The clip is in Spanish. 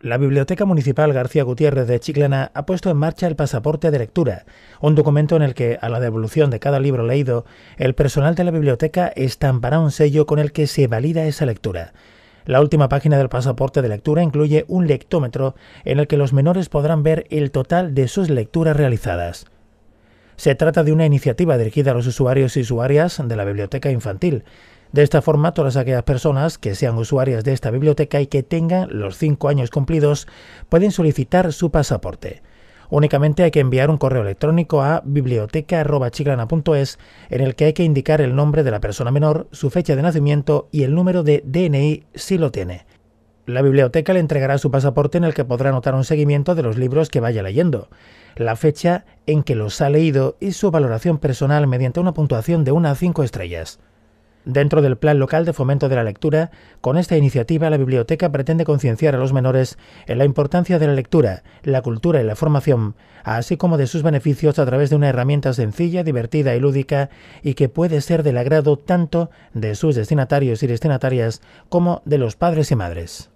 La Biblioteca Municipal García Gutiérrez de Chiclana ha puesto en marcha el pasaporte de lectura, un documento en el que, a la devolución de cada libro leído, el personal de la biblioteca estampará un sello con el que se valida esa lectura. La última página del pasaporte de lectura incluye un lectómetro en el que los menores podrán ver el total de sus lecturas realizadas. Se trata de una iniciativa dirigida a los usuarios y usuarias de la biblioteca infantil, de esta forma, todas aquellas personas que sean usuarias de esta biblioteca y que tengan los 5 años cumplidos pueden solicitar su pasaporte. Únicamente hay que enviar un correo electrónico a biblioteca@chiglana.es en el que hay que indicar el nombre de la persona menor, su fecha de nacimiento y el número de DNI si lo tiene. La biblioteca le entregará su pasaporte en el que podrá anotar un seguimiento de los libros que vaya leyendo, la fecha en que los ha leído y su valoración personal mediante una puntuación de 1 a 5 estrellas. Dentro del Plan Local de Fomento de la Lectura, con esta iniciativa la biblioteca pretende concienciar a los menores en la importancia de la lectura, la cultura y la formación, así como de sus beneficios a través de una herramienta sencilla, divertida y lúdica y que puede ser del agrado tanto de sus destinatarios y destinatarias como de los padres y madres.